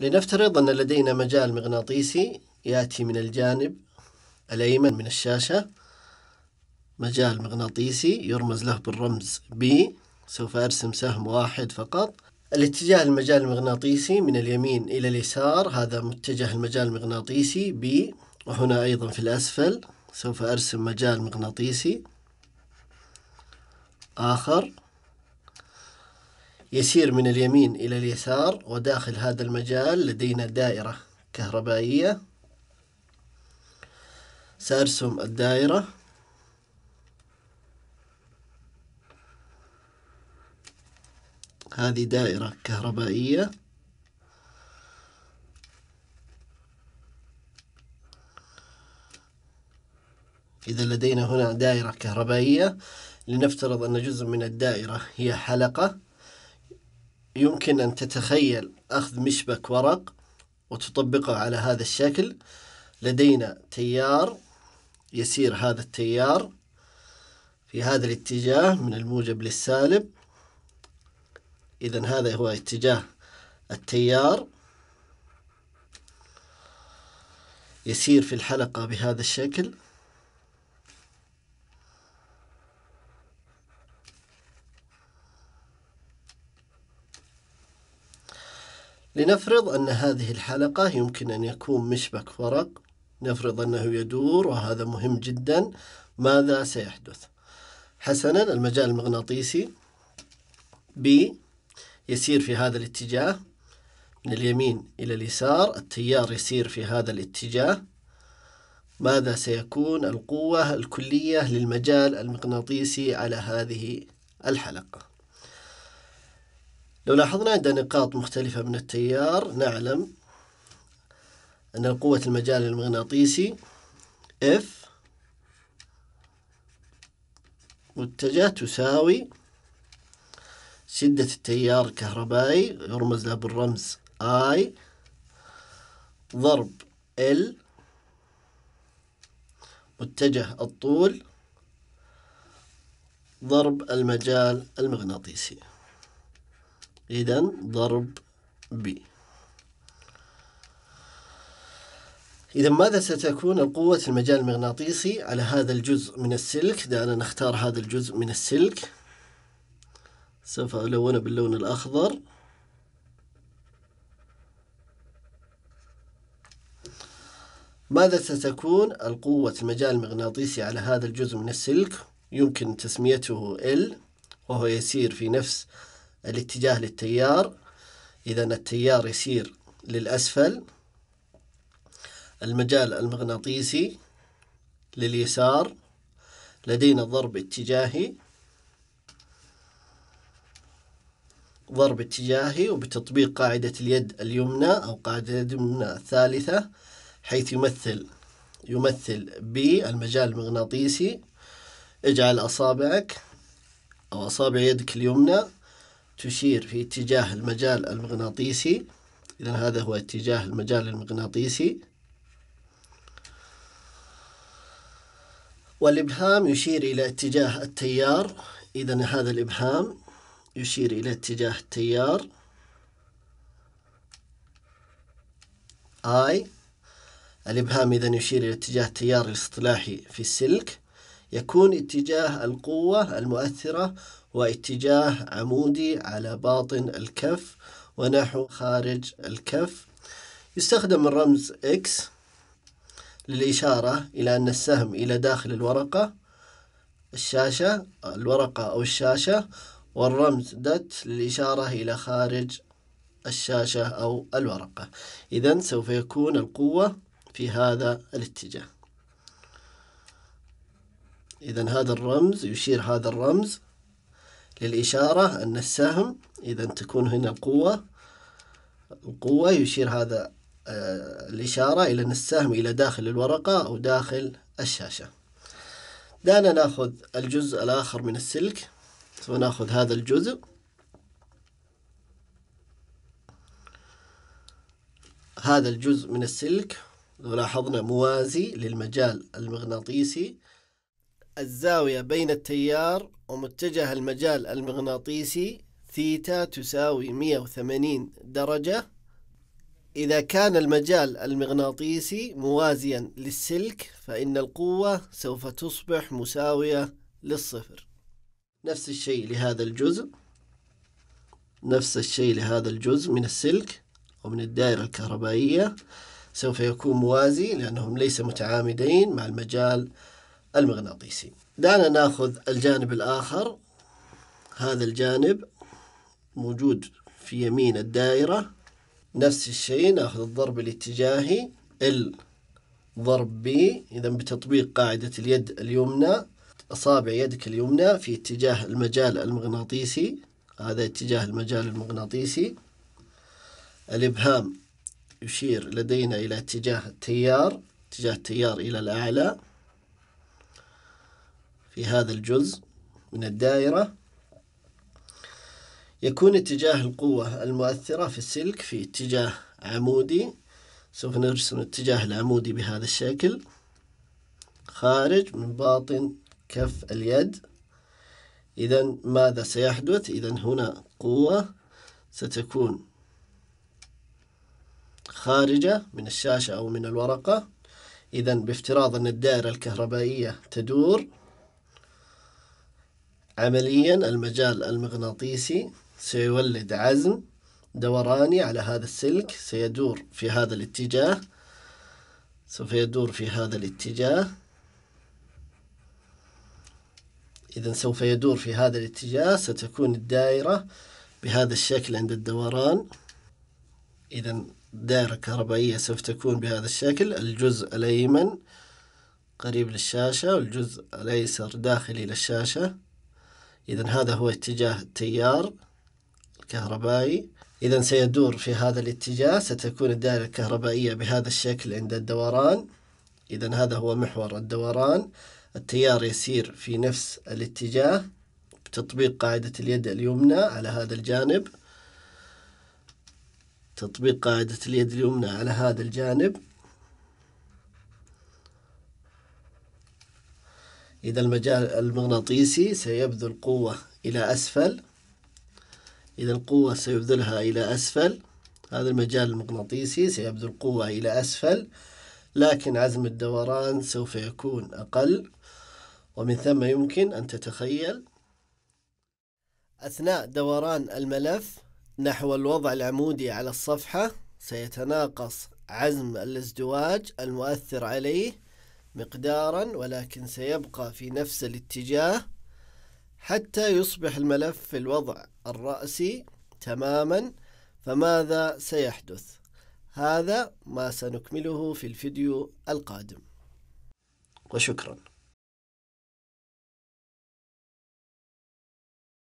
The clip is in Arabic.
لنفترض أن لدينا مجال مغناطيسي يأتي من الجانب الأيمن من الشاشة مجال مغناطيسي يرمز له بالرمز B سوف أرسم سهم واحد فقط الاتجاه المجال المغناطيسي من اليمين إلى اليسار هذا متجه المجال المغناطيسي B وهنا أيضا في الأسفل سوف أرسم مجال مغناطيسي آخر يسير من اليمين إلى اليسار وداخل هذا المجال لدينا دائرة كهربائية سأرسم الدائرة هذه دائرة كهربائية إذا لدينا هنا دائرة كهربائية لنفترض أن جزء من الدائرة هي حلقة يمكن أن تتخيل أخذ مشبك ورق وتطبقه على هذا الشكل لدينا تيار يسير هذا التيار في هذا الاتجاه من الموجب للسالب إذا هذا هو اتجاه التيار يسير في الحلقة بهذا الشكل لنفرض أن هذه الحلقة يمكن أن يكون مشبك ورق نفرض أنه يدور وهذا مهم جدا ماذا سيحدث حسنا المجال المغناطيسي ب يسير في هذا الاتجاه من اليمين إلى اليسار التيار يسير في هذا الاتجاه ماذا سيكون القوة الكلية للمجال المغناطيسي على هذه الحلقة لو لاحظنا عند نقاط مختلفة من التيار نعلم أن قوة المجال المغناطيسي F متجه تساوي شدة التيار الكهربائي يرمز له بالرمز I ضرب L متجه الطول ضرب المجال المغناطيسي إذا ضرب ب إذا ماذا ستكون القوة المجال المغناطيسي على هذا الجزء من السلك دعنا نختار هذا الجزء من السلك سوف ألونه باللون الأخضر ماذا ستكون القوة المجال المغناطيسي على هذا الجزء من السلك يمكن تسميته L وهو يسير في نفس الاتجاه للتيار إذا التيار يسير للأسفل المجال المغناطيسي لليسار لدينا ضرب اتجاهي ضرب اتجاهي وبتطبيق قاعدة اليد اليمنى أو قاعدة اليد اليمنى الثالثة حيث يمثل يمثل ب المجال المغناطيسي اجعل أصابعك أو أصابع يدك اليمنى تشير في اتجاه المجال المغناطيسي إذا هذا هو اتجاه المجال المغناطيسي والإبهام يشير إلى اتجاه التيار إذا هذا الإبهام يشير إلى اتجاه التيار I الإبهام إذا يشير إلى اتجاه التيار الاصطلاحي في السلك يكون اتجاه القوة المؤثرة واتجاه عمودي على باطن الكف ونحو خارج الكف يستخدم الرمز X للإشارة إلى أن السهم إلى داخل الورقة الشاشة الورقة أو الشاشة والرمز دت للإشارة إلى خارج الشاشة أو الورقة إذا سوف يكون القوة في هذا الاتجاه إذا هذا الرمز يشير هذا الرمز للإشارة أن السهم إذا تكون هنا القوة القوة يشير هذا آه، الإشارة إلى أن السهم إلى داخل الورقة أو داخل الشاشة دعنا نأخذ الجزء الآخر من السلك ونأخذ هذا الجزء هذا الجزء من السلك لو لاحظنا موازي للمجال المغناطيسي الزاوية بين التيار ومتجه المجال المغناطيسي ثيتا تساوي 180 درجة إذا كان المجال المغناطيسي موازيا للسلك فإن القوة سوف تصبح مساوية للصفر نفس الشيء لهذا الجزء نفس الشيء لهذا الجزء من السلك ومن الدائرة الكهربائية سوف يكون موازي لأنهم ليس متعامدين مع المجال المغناطيسي دعنا ناخذ الجانب الآخر هذا الجانب موجود في يمين الدائرة نفس الشيء ناخذ الضرب الاتجاهي ال ضرب B إذا بتطبيق قاعدة اليد اليمنى أصابع يدك اليمنى في اتجاه المجال المغناطيسي هذا اتجاه المجال المغناطيسي الإبهام يشير لدينا إلى اتجاه التيار اتجاه التيار إلى الأعلى في هذا الجزء من الدائرة يكون اتجاه القوة المؤثرة في السلك في اتجاه عمودي سوف نرسم الاتجاه العمودي بهذا الشكل خارج من باطن كف اليد إذا ماذا سيحدث؟ إذا هنا قوة ستكون خارجة من الشاشة أو من الورقة إذا بافتراض أن الدائرة الكهربائية تدور عمليا المجال المغناطيسي سيولد عزم دوراني على هذا السلك سيدور في هذا الاتجاه سوف يدور في هذا الاتجاه إذا سوف يدور في هذا الاتجاه ستكون الدائرة بهذا الشكل عند الدوران إذا دائرة كهربائية سوف تكون بهذا الشكل الجزء الأيمن قريب للشاشة والجزء الأيسر داخلي للشاشة إذا هذا هو اتجاه التيار الكهربائي إذا سيدور في هذا الاتجاه ستكون الدائرة الكهربائية بهذا الشكل عند الدوران إذا هذا هو محور الدوران التيار يسير في نفس الاتجاه بتطبيق قاعدة اليد اليمنى على هذا الجانب تطبيق قاعدة اليد اليمنى على هذا الجانب إذا المجال المغناطيسي سيبذل قوة إلى أسفل إذا القوة سيبذلها إلى أسفل هذا المجال المغناطيسي سيبذل قوة إلى أسفل لكن عزم الدوران سوف يكون أقل ومن ثم يمكن أن تتخيل أثناء دوران الملف نحو الوضع العمودي على الصفحة سيتناقص عزم الازدواج المؤثر عليه مقدارا ولكن سيبقى في نفس الاتجاه حتى يصبح الملف في الوضع الرأسي تماما فماذا سيحدث؟ هذا ما سنكمله في الفيديو القادم وشكراً